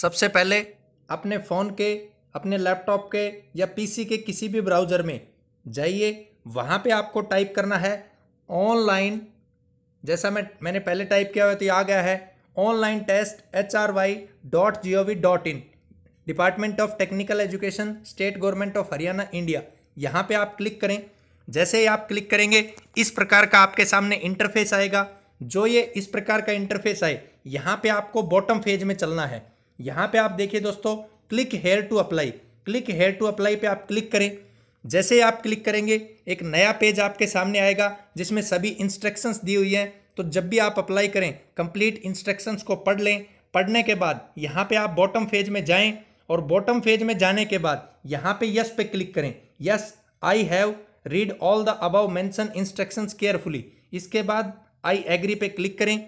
सबसे पहले अपने फ़ोन के अपने लैपटॉप के या पीसी के किसी भी ब्राउज़र में जाइए वहाँ पे आपको टाइप करना है ऑनलाइन जैसा मैं मैंने पहले टाइप किया हुआ तो ये आ गया है online test H R Y dot G O V dot in department of technical education state government of Haryana India यहाँ पे आप क्लिक करें जैसे ही आप क्लिक करेंगे इस प्रकार का आपके सामने इंटरफेस आएगा जो ये इस प्रकार का इंटरफेस आए यहाँ पे आपको बॉटम फेज में चलना है यहाँ पे आप देखिए दोस्तों click here to apply click here to apply पे आप क्लिक करें जैसे आप क्लिक करेंगे एक नया पेज आपके सामने आएगा जिसमें सभी इंस्ट्रक्शंस दी हुई हैं तो जब भी आप अप्लाई करें कंप्लीट इंस्ट्रक्शंस को पढ़ लें पढ़ने के बाद यहाँ पे आप बॉटम फेज में जाएं और बॉटम फेज में जाने के बाद यहाँ पे यस पे क्लिक करें yes I have read all the above mentioned instructions carefully इसके बाद आई एग्री पे क्लिक करें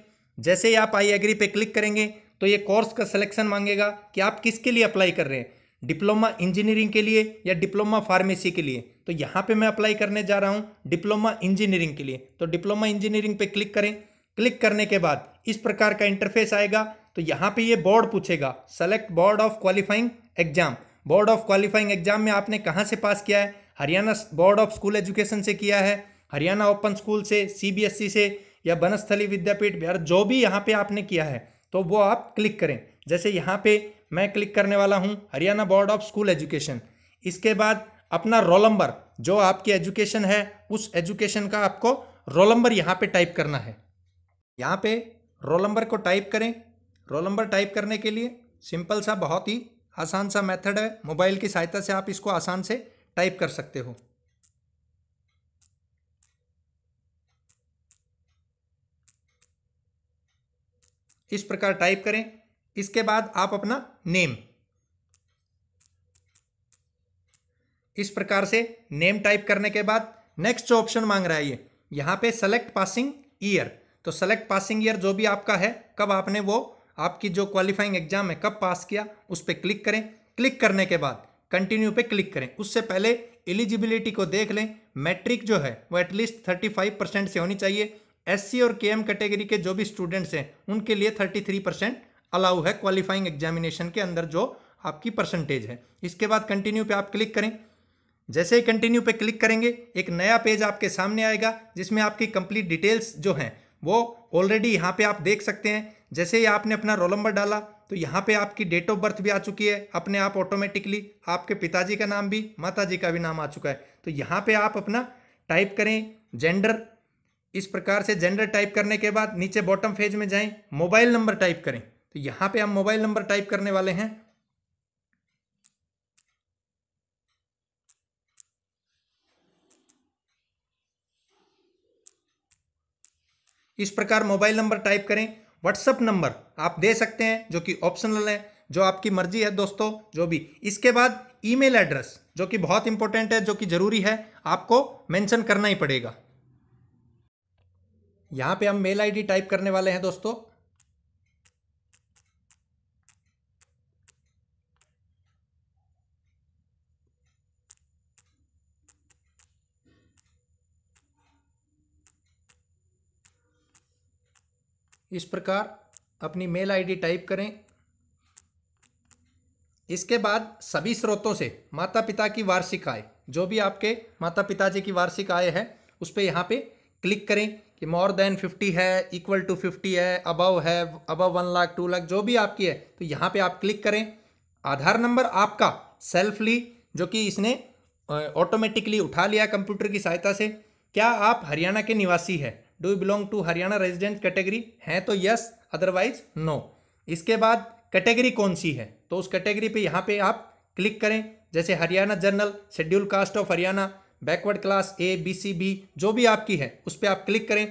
जैसे ही आप आई एग्री पे क्लिक करेंगे तो ये कोर्स का सिलेक्शन मांगेगा कि आप किसके लिए अप्लाई कर रहे हैं डिप्लोमा इंजीनियरिंग के लिए या डिप्लोमा फार्मेसी के लिए तो यहाँ पे मैं अप्लाई करने जा रहा हूँ डिप्लोमा इंजीनियरिंग के लिए तो डिप्लोमा इंजीनियरिंग पे क्लिक करें क्लिक करने के बाद इस प्रकार का इंटरफेस आएगा तो यहाँ पे ये बोर्ड पूछेगा select board of qualifying exam board of qualifying exam में आपने कहाँ से पास किया है Haryana board of school education से किया है हरियाणा ओपन स्कूल से सी e से या बनस्थली विद्यापीठ बिहार जो भी यहाँ पे आपने किया है तो वो आप क्लिक करें जैसे यहाँ पे मैं क्लिक करने वाला हूँ Haryana board of school education इसके बाद अपना रोल नंबर जो आपकी एजुकेशन है उस एजुकेशन का आपको रोल नंबर यहाँ पे टाइप करना है यहाँ पे रोल नंबर को टाइप करें रोल नंबर टाइप करने के लिए सिंपल सा बहुत ही आसान सा मेथड है मोबाइल की सहायता से आप इसको आसान से टाइप कर सकते हो इस प्रकार टाइप करें इसके बाद आप अपना नेम इस प्रकार से नेम टाइप करने के बाद नेक्स्ट जो ऑप्शन मांग रहा है ये यहां पे सेलेक्ट पासिंग ईयर तो सेलेक्ट पासिंग ईयर जो भी आपका है कब आपने वो आपकी जो क्वालिफाइंग एग्जाम है कब पास किया उस पर क्लिक करें क्लिक करने के बाद कंटिन्यू पे क्लिक करें उससे पहले एलिजिबिलिटी को देख लें मैट्रिक जो है वो एटलीस्ट थर्टी फाइव परसेंट से होनी चाहिए एससी और केएम कैटेगरी के जो भी स्टूडेंट्स हैं उनके लिए थर्टी थ्री परसेंट अलाउ है क्वालिफाइंग एग्जामिनेशन के अंदर जो आपकी परसेंटेज है इसके बाद कंटिन्यू पे आप क्लिक करें जैसे ही कंटिन्यू पे क्लिक करेंगे एक नया पेज आपके सामने आएगा जिसमें आपकी कंप्लीट डिटेल्स जो हैं वो ऑलरेडी यहाँ पर आप देख सकते हैं जैसे ही आपने अपना रोल नंबर डाला तो यहाँ पर आपकी डेट ऑफ बर्थ भी आ चुकी है अपने आप ऑटोमेटिकली आपके पिताजी का नाम भी माता का भी नाम आ चुका है तो यहाँ पर आप अपना टाइप करें जेंडर इस प्रकार से जेंडर टाइप करने के बाद नीचे बॉटम फेज में जाएं मोबाइल नंबर टाइप करें तो यहां पे हम मोबाइल नंबर टाइप करने वाले हैं इस प्रकार मोबाइल नंबर टाइप करें व्हाट्सएप नंबर आप दे सकते हैं जो कि ऑप्शनल है जो आपकी मर्जी है दोस्तों जो भी इसके बाद ईमेल एड्रेस जो कि बहुत इंपॉर्टेंट है जो कि ज़रूरी है आपको मेंशन करना ही पड़ेगा यहां पे हम मेल आईडी टाइप करने वाले हैं दोस्तों इस प्रकार अपनी मेल आईडी टाइप करें इसके बाद सभी स्रोतों से माता पिता की वार्षिक आय जो भी आपके माता पिताजी की वार्षिक आय है उस पर यहाँ पे क्लिक करें कि मोर देन फिफ्टी है इक्वल टू फिफ्टी है अबव है above one lakh two lakh जो भी आपकी है तो यहाँ पे आप क्लिक करें आधार नंबर आपका सेल्फली जो कि इसने ऑटोमेटिकली उठा लिया कंप्यूटर की सहायता से क्या आप हरियाणा के निवासी है do you belong to Haryana resident category हैं तो यस अदरवाइज नो इसके बाद कैटेगरी कौन सी है तो उस कैटेगरी पे यहाँ पे आप क्लिक करें जैसे Haryana general schedule caste of Haryana backward class A B C B जो भी आपकी है उस पर आप क्लिक करें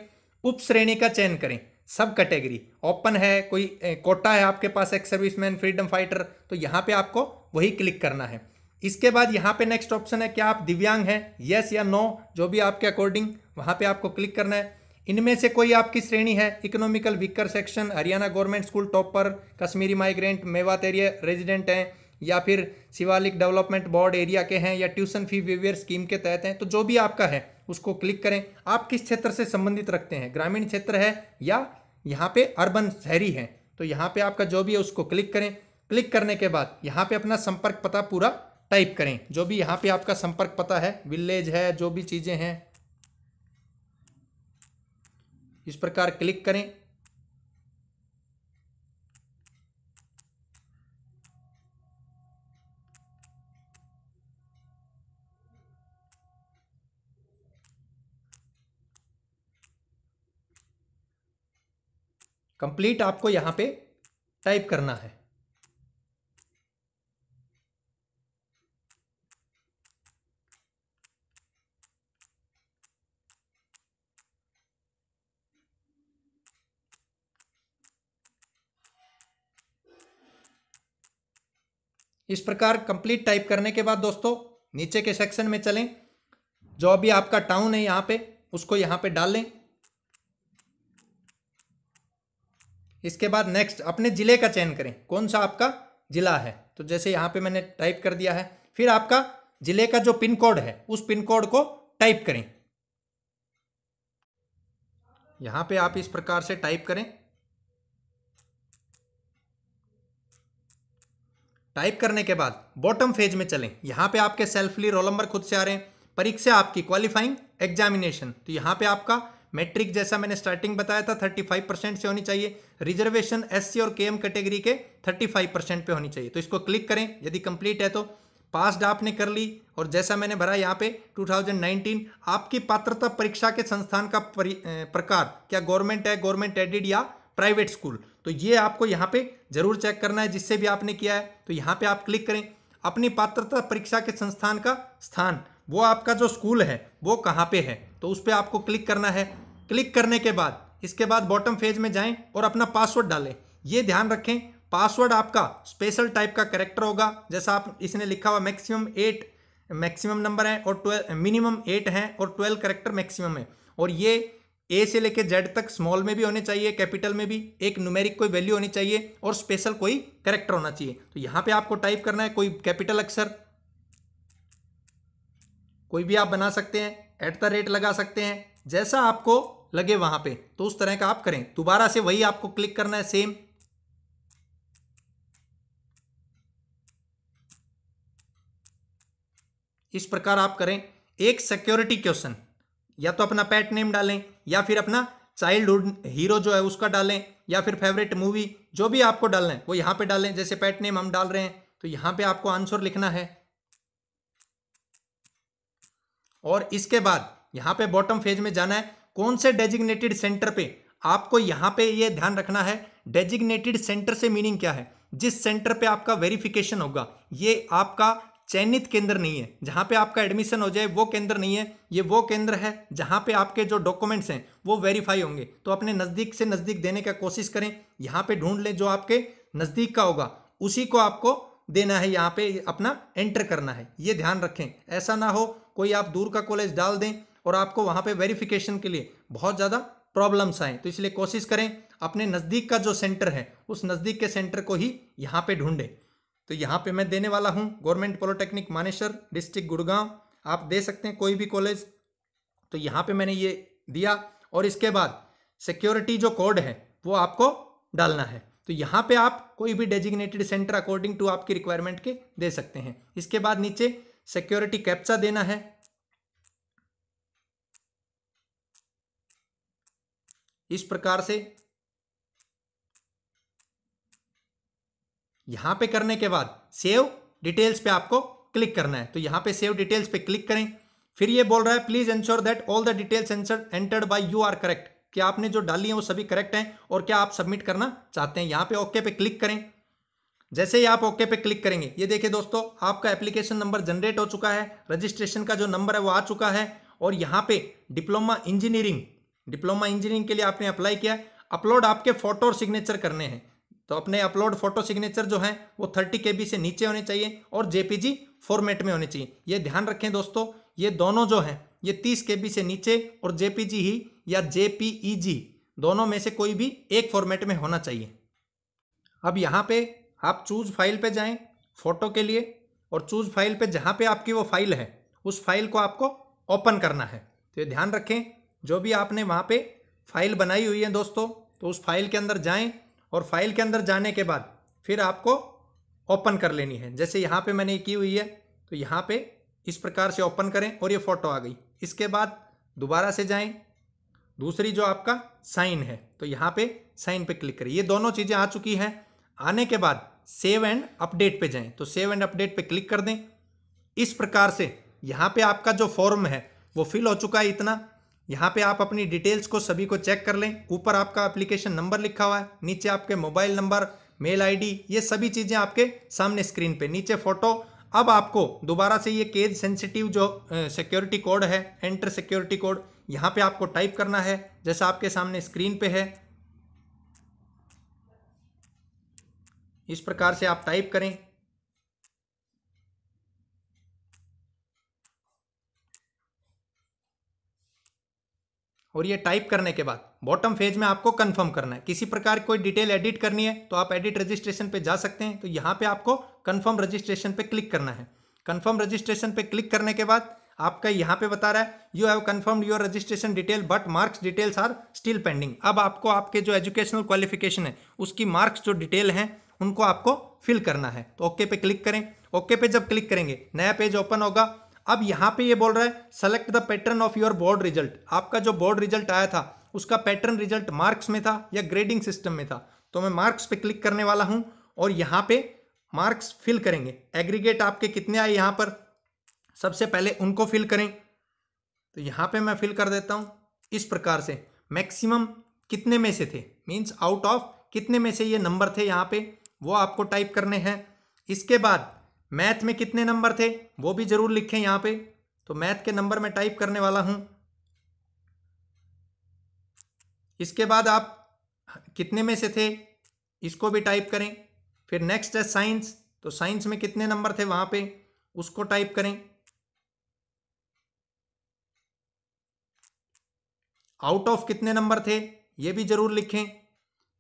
उप श्रेणी का चयन करें सब कैटेगरी ओपन है कोई कोटा है आपके पास एक्स सर्विसमैन फ्रीडम फाइटर तो यहाँ पे आपको वही क्लिक करना है इसके बाद यहाँ पे नेक्स्ट ऑप्शन है क्या आप दिव्यांग हैं यस या नो जो भी आपके अकॉर्डिंग वहाँ पे आपको क्लिक करना है इनमें से कोई आपकी श्रेणी है economical weaker section Haryana government school topper Kashmiri migrant Mewat area resident हैं या फिर शिवालिक डेवलपमेंट बोर्ड एरिया के हैं या ट्यूशन फी वेवियर स्कीम के तहत हैं तो जो भी आपका है उसको क्लिक करें आप किस क्षेत्र से संबंधित रखते हैं ग्रामीण क्षेत्र है या यहाँ पे अर्बन शहरी है तो यहाँ पे आपका जो भी है उसको क्लिक करें क्लिक करने के बाद यहाँ पे अपना संपर्क पता पूरा टाइप करें जो भी यहाँ पे आपका संपर्क पता है विलेज है जो भी चीज़ें हैं इस प्रकार क्लिक करें कंप्लीट आपको यहां पे टाइप करना है इस प्रकार कंप्लीट टाइप करने के बाद दोस्तों नीचे के सेक्शन में चलें जो अभी आपका टाउन है यहां पे उसको यहां पे डाल लें इसके बाद नेक्स्ट अपने ज़िले का चयन करें कौन सा आपका ज़िला है तो जैसे यहाँ पे मैंने टाइप कर दिया है फिर आपका ज़िले का जो पिन कोड है उस पिन कोड को टाइप करें यहाँ पे आप इस प्रकार से टाइप करें टाइप करने के बाद बॉटम फेज में चलें यहाँ पे आपके सेल्फली रोल नंबर खुद से आ रहे हैं परीक्षा आपकी क्वालिफाइंग एग्जामिनेशन तो यहाँ पे आपका मैट्रिक जैसा मैंने स्टार्टिंग बताया था 35 परसेंट से होनी चाहिए रिजर्वेशन एससी और केएम कैटेगरी के 35 परसेंट पे होनी चाहिए तो इसको क्लिक करें यदि कंप्लीट है तो पास्ड आपने कर ली और जैसा मैंने भरा यहाँ पे 2019 आपकी पात्रता परीक्षा के संस्थान का प्रकार क्या गवर्नमेंट है गवर्नमेंट एडिड या प्राइवेट स्कूल तो ये आपको यहाँ पे जरूर चेक करना है जिससे भी आपने किया है तो यहाँ पे आप क्लिक करें अपनी पात्रता परीक्षा के संस्थान का स्थान वो आपका जो स्कूल है वो कहाँ पे है तो उस पर आपको क्लिक करना है क्लिक करने के बाद इसके बाद बॉटम फेज में जाएं और अपना पासवर्ड डालें ये ध्यान रखें पासवर्ड आपका स्पेशल टाइप का करेक्टर होगा जैसा आप इसने लिखा हुआ मैक्सिमम एट मैक्सिमम नंबर है और ट्वेल्व मिनिमम एट है और ट्वेल्व करेक्टर मैक्सिमम है और ये ए से लेके जेड तक स्मॉल में भी होने चाहिए कैपिटल में भी एक न्यूमेरिक कोई वैल्यू होनी चाहिए और स्पेशल कोई करेक्टर होना चाहिए तो यहाँ पे आपको टाइप करना है कोई कैपिटल अक्षर कोई भी आप बना सकते हैं एट द रेट लगा सकते हैं जैसा आपको लगे वहां पे तो उस तरह का आप करें दोबारा से वही आपको क्लिक करना है सेम इस प्रकार आप करें एक सिक्योरिटी क्वेश्चन या तो अपना पेट नेम डालें या फिर अपना चाइल्डहुड हीरो जो है उसका डालें या फिर फेवरेट मूवी जो भी आपको डालना है वो यहां पे डालें जैसे पेट नेम हम डाल रहे हैं तो यहां पे आपको आंसर लिखना है और इसके बाद यहां पे बॉटम फेज में जाना है कौन से डेजिग्नेटेड सेंटर पे आपको यहाँ पे ये ध्यान रखना है डेजिग्नेटेड सेंटर से मीनिंग क्या है जिस सेंटर पे आपका वेरिफिकेशन होगा ये आपका चयनित केंद्र नहीं है जहाँ पे आपका एडमिशन हो जाए वो केंद्र नहीं है ये वो केंद्र है जहाँ पे आपके जो डॉक्यूमेंट्स हैं वो वेरीफाई होंगे तो अपने नज़दीक से नज़दीक देने का कोशिश करें यहाँ पे ढूंढ लें जो आपके नज़दीक का होगा उसी को आपको देना है यहाँ पे अपना एंटर करना है ये ध्यान रखें ऐसा ना हो कोई आप दूर का कॉलेज डाल दें और आपको वहाँ पे वेरिफिकेशन के लिए बहुत ज़्यादा प्रॉब्लम्स आएँ तो इसलिए कोशिश करें अपने नज़दीक का जो सेंटर है उस नज़दीक के सेंटर को ही यहाँ पे ढूंढें तो यहाँ पे मैं देने वाला हूँ government polytechnic Manesar district Gurgaon आप दे सकते हैं कोई भी कॉलेज तो यहाँ पे मैंने ये दिया और इसके बाद सिक्योरिटी जो कोड है वो आपको डालना है तो यहाँ पे आप कोई भी डेजिग्नेटेड सेंटर अकॉर्डिंग टू आपकी रिक्वायरमेंट के दे सकते हैं इसके बाद नीचे सिक्योरिटी कैप्चा देना है इस प्रकार से यहां पे करने के बाद सेव डिटेल्स पे आपको क्लिक करना है तो यहां पे सेव डिटेल्स पे क्लिक करें फिर ये बोल रहा है please ensure that all the details answer entered by you are correct कि आपने जो डाली है वो सभी करेक्ट हैं और क्या आप सबमिट करना चाहते हैं यहां पे ओके पे क्लिक करें जैसे ही आप ओके पे क्लिक करेंगे ये देखिए दोस्तों आपका एप्लीकेशन नंबर जनरेट हो चुका है रजिस्ट्रेशन का जो नंबर है वो आ चुका है और यहां पे डिप्लोमा इंजीनियरिंग डिप्लोमा इंजीनियरिंग के लिए आपने अप्लाई किया अपलोड आपके फोटो और सिग्नेचर करने हैं तो अपने अपलोड फोटो सिग्नेचर जो हैं वो थर्टी के से नीचे होने चाहिए और जेपीजी फॉर्मेट में होने चाहिए ये ध्यान रखें दोस्तों ये दोनों जो हैं ये तीस के से नीचे और जेपीजी ही या जेपीईजी दोनों में से कोई भी एक फॉर्मेट में होना चाहिए अब यहाँ पे आप चूज फाइल पे जाएं फोटो के लिए और चूज फाइल पे जहाँ पे आपकी वो फाइल है उस फाइल को आपको ओपन करना है तो ये ध्यान रखें जो भी आपने वहाँ पे फाइल बनाई हुई है दोस्तों तो उस फाइल के अंदर जाएं और फाइल के अंदर जाने के बाद फिर आपको ओपन कर लेनी है जैसे यहाँ पे मैंने की हुई है तो यहाँ पे इस प्रकार से ओपन करें और ये फ़ोटो आ गई इसके बाद दोबारा से जाएं दूसरी जो आपका साइन है तो यहाँ पे साइन पे क्लिक करें ये दोनों चीज़ें आ चुकी हैं आने के बाद सेव एंड अपडेट पर जाएँ तो सेव एंड अपडेट पर क्लिक कर दें इस प्रकार से यहाँ पर आपका जो फॉर्म है वो फिल हो चुका है इतना यहाँ पे आप अपनी डिटेल्स को सभी को चेक कर लें ऊपर आपका एप्लीकेशन नंबर लिखा हुआ है नीचे आपके मोबाइल नंबर मेल आईडी ये सभी चीज़ें आपके सामने स्क्रीन पे नीचे फ़ोटो अब आपको दोबारा से ये केज सेंसिटिव जो सिक्योरिटी कोड है एंटर सिक्योरिटी कोड यहाँ पे आपको टाइप करना है जैसा आपके सामने स्क्रीन पे है इस प्रकार से आप टाइप करें और ये टाइप करने के बाद बॉटम फेज में आपको कंफर्म करना है किसी प्रकार कोई डिटेल एडिट करनी है तो आप एडिट रजिस्ट्रेशन पे जा सकते हैं तो यहाँ पे आपको कंफर्म रजिस्ट्रेशन पे क्लिक करना है कंफर्म रजिस्ट्रेशन पे क्लिक करने के बाद आपका यहाँ पे बता रहा है you have confirm your registration detail but marks details are still pending अब आपको आपके जो एजुकेशनल क्वालिफिकेशन है उसकी मार्क्स जो डिटेल हैं उनको आपको फिल करना है तो ओके पे क्लिक करें ओके पे जब क्लिक करेंगे नया पेज ओपन होगा अब यहाँ पे ये बोल रहा है select the pattern of your board result आपका जो बोर्ड रिजल्ट आया था उसका पैटर्न रिजल्ट मार्क्स में था या ग्रेडिंग सिस्टम में था तो मैं मार्क्स पे क्लिक करने वाला हूँ और यहाँ पे मार्क्स फिल करेंगे एग्रीगेट आपके कितने आए यहाँ पर सबसे पहले उनको फिल करें तो यहाँ पर मैं फिल कर देता हूँ इस प्रकार से मैक्सिमम कितने में से थे मीन्स आउट ऑफ कितने में से ये नंबर थे यहाँ पे वो आपको टाइप करने हैं इसके बाद मैथ में कितने नंबर थे वो भी जरूर लिखें यहां पे तो मैथ के नंबर में टाइप करने वाला हूं इसके बाद आप कितने में से थे इसको भी टाइप करें फिर नेक्स्ट है साइंस तो साइंस में कितने नंबर थे वहां पे उसको टाइप करें आउट ऑफ कितने नंबर थे ये भी जरूर लिखें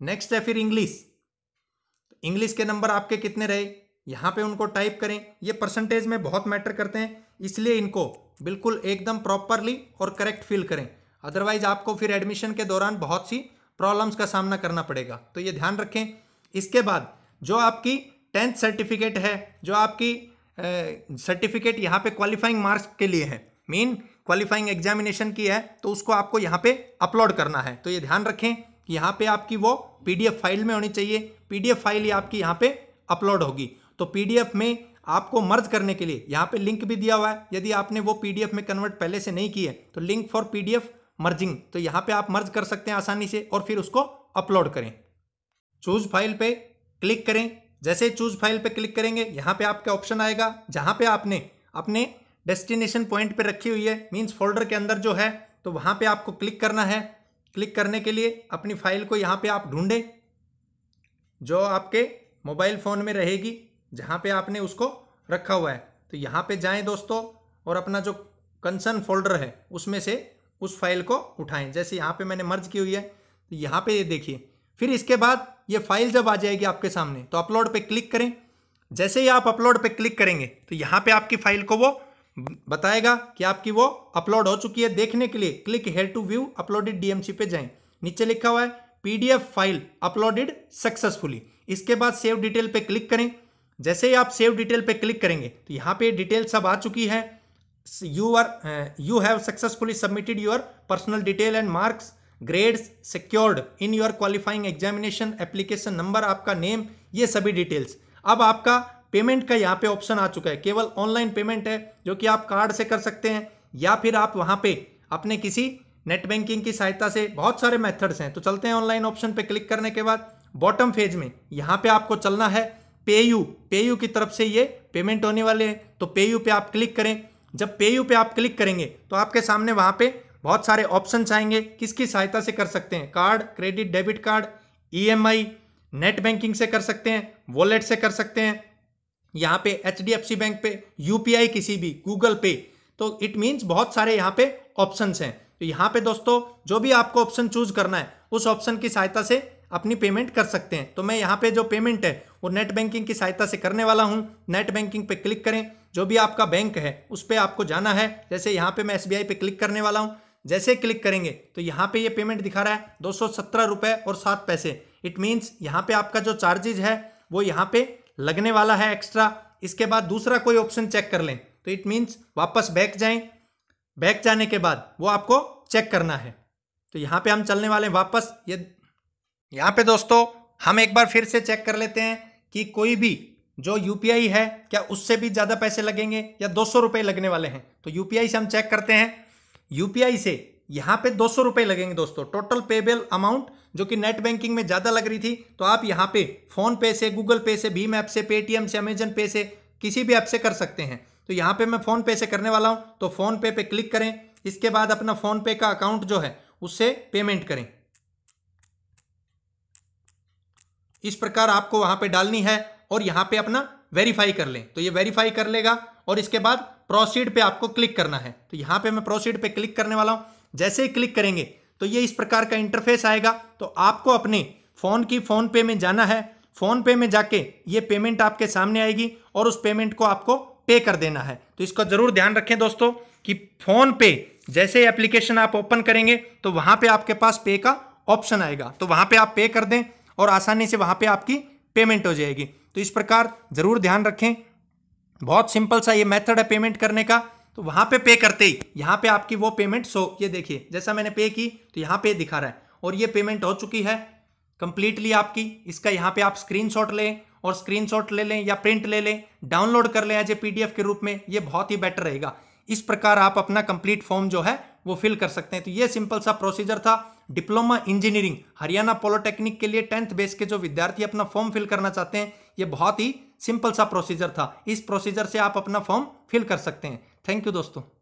नेक्स्ट है फिर इंग्लिश इंग्लिश के नंबर आपके कितने रहे यहाँ पे उनको टाइप करें ये परसेंटेज में बहुत मैटर करते हैं इसलिए इनको बिल्कुल एकदम प्रॉपरली और करेक्ट फिल करें अदरवाइज आपको फिर एडमिशन के दौरान बहुत सी प्रॉब्लम्स का सामना करना पड़ेगा तो ये ध्यान रखें इसके बाद जो आपकी टेंथ सर्टिफिकेट है जो आपकी सर्टिफिकेट यहाँ पे क्वालिफाइंग मार्क्स के लिए है मेन क्वालिफाइंग एग्जामिनेशन की है तो उसको आपको यहाँ पे अपलोड करना है तो ये ध्यान रखें कि यहाँ पे आपकी वो पीडीएफ फाइल में होनी चाहिए पीडीएफ फाइल ही आपकी यहाँ पे अपलोड होगी तो पीडीएफ में आपको मर्ज करने के लिए यहाँ पे लिंक भी दिया हुआ है यदि आपने वो पीडीएफ में कन्वर्ट पहले से नहीं किए तो लिंक फॉर पीडीएफ मर्जिंग तो यहाँ पे आप मर्ज कर सकते हैं आसानी से और फिर उसको अपलोड करें चूज फाइल पे क्लिक करें जैसे चूज फाइल पे क्लिक करेंगे यहाँ पे आपका ऑप्शन आएगा जहाँ पे आपने अपने डेस्टिनेशन पॉइंट पे रखी हुई है मीन्स फोल्डर के अंदर जो है तो वहाँ पे आपको क्लिक करना है क्लिक करने के लिए अपनी फाइल को यहाँ पे आप ढूंढें जो आपके मोबाइल फ़ोन में रहेगी जहाँ पे आपने उसको रखा हुआ है तो यहाँ पे जाएं दोस्तों और अपना जो कंसर्न फोल्डर है उसमें से उस फाइल को उठाएं जैसे यहाँ पे मैंने मर्ज की हुई है तो यहाँ पे ये देखिए फिर इसके बाद ये फाइल जब आ जाएगी आपके सामने तो अपलोड पे क्लिक करें जैसे ही आप अपलोड पे क्लिक करेंगे तो यहाँ पे आपकी फाइल को वो बताएगा कि आपकी वो अपलोड हो चुकी है देखने के लिए click here to view uploaded DMC पे जाएं नीचे लिखा हुआ है पीडीएफ फाइल अपलोडेड सक्सेसफुली इसके बाद सेव डिटेल पे क्लिक करें जैसे ही आप सेव डिटेल पे क्लिक करेंगे तो यहाँ पे डिटेल सब आ चुकी है you are you have successfully submitted your personal detail and marks grades secured in your qualifying examination application number आपका नेम ये सभी डिटेल्स अब आपका पेमेंट का यहाँ पे ऑप्शन आ चुका है केवल ऑनलाइन पेमेंट है जो कि आप कार्ड से कर सकते हैं या फिर आप वहाँ पे अपने किसी नेट बैंकिंग की सहायता से बहुत सारे मेथड्स हैं तो चलते हैं ऑनलाइन ऑप्शन पे क्लिक करने के बाद बॉटम फेज में यहाँ पे आपको चलना है पेयू पेयू की तरफ से ये पेमेंट होने वाले हैं तो पेयू पे आप क्लिक करें जब पेयू पे आप क्लिक करेंगे तो आपके सामने वहाँ पे बहुत सारे ऑप्शन आएंगे किसकी सहायता से कर सकते हैं card credit debit card EMI net banking से कर सकते हैं वॉलेट से कर सकते हैं यहाँ पे एच बैंक पे यूपीआई किसी भी गूगल पे तो इट मीन्स बहुत सारे यहाँ पे ऑप्शन हैं तो यहाँ पे दोस्तों जो भी आपको ऑप्शन चूज करना है उस ऑप्शन की सहायता से अपनी पेमेंट कर सकते हैं तो मैं यहाँ पे जो पेमेंट है वो नेट बैंकिंग की सहायता से करने वाला हूँ नेट बैंकिंग पे क्लिक करें जो भी आपका बैंक है उस पर आपको जाना है जैसे यहाँ पे मैं एस पे क्लिक करने वाला हूँ जैसे क्लिक करेंगे तो यहाँ पे ये पेमेंट दिखा रहा है दो रुपए और सात पैसे इट मीन्स यहाँ पे आपका जो चार्जेज है वो यहाँ पे लगने वाला है एक्स्ट्रा इसके बाद दूसरा कोई ऑप्शन चेक कर लें तो इट मीन्स वापस बैक जाए बैक जाने के बाद वो आपको चेक करना है तो यहाँ पे हम चलने वाले हैं वापस ये यहाँ पे दोस्तों हम एक बार फिर से चेक कर लेते हैं कि कोई भी जो यूपीआई है क्या उससे भी ज़्यादा पैसे लगेंगे या दो सौ रुपये लगने वाले हैं तो यूपीआई से हम चेक करते हैं यूपीआई से यहाँ पे दो सौ रुपये लगेंगे दोस्तों टोटल पेबल अमाउंट जो कि नेट बैंकिंग में ज़्यादा लग रही थी तो आप यहाँ पे फ़ोन पे से गूगल पे से भीम ऐप से पेटीएम से अमेजन पे से किसी भी ऐप से कर सकते हैं तो यहाँ पे मैं फ़ोन पे से करने वाला हूँ तो फ़ोन पे पे क्लिक करें इसके बाद अपना फ़ोन पे का अकाउंट जो है उससे पेमेंट करें इस प्रकार आपको वहां पे डालनी है और यहां पे अपना वेरीफाई कर लें तो ये वेरीफाई कर लेगा और इसके बाद प्रोसीड पे आपको क्लिक करना है तो यहां पे मैं प्रोसीड पे क्लिक करने वाला हूं जैसे ही क्लिक करेंगे तो ये इस प्रकार का इंटरफेस आएगा तो आपको अपने फोन की फोन पे में जाना है फोन पे में जाके ये पेमेंट आपके सामने आएगी और उस पेमेंट को आपको पे कर देना है तो इसको जरूर ध्यान रखें दोस्तों कि फोन पे जैसे एप्लीकेशन आप ओपन करेंगे तो वहां पे आपके पास पे का ऑप्शन आएगा तो वहां पे आप पे कर दें और आसानी से वहाँ पे आपकी पेमेंट हो जाएगी तो इस प्रकार ज़रूर ध्यान रखें बहुत सिंपल सा ये मेथड है पेमेंट करने का तो वहाँ पे पे करते ही यहाँ पे आपकी वो पेमेंट सो ये देखिए जैसा मैंने पे की तो यहाँ पे दिखा रहा है और ये पेमेंट हो चुकी है कंप्लीटली आपकी इसका यहाँ पे आप स्क्रीनशॉट लें और स्क्रीनशॉट ले लें या प्रिंट ले लें डाउनलोड कर लें एज ए पी के रूप में ये बहुत ही बेटर रहेगा इस प्रकार आप अपना कंप्लीट फॉर्म जो है वो फिल कर सकते हैं तो ये सिंपल सा प्रोसीजर था डिप्लोमा इंजीनियरिंग हरियाणा पॉलिटेक्निक के लिए टेंथ बेस के जो विद्यार्थी अपना फॉर्म फिल करना चाहते हैं ये बहुत ही सिंपल सा प्रोसीजर था इस प्रोसीजर से आप अपना फॉर्म फिल कर सकते हैं थैंक यू दोस्तों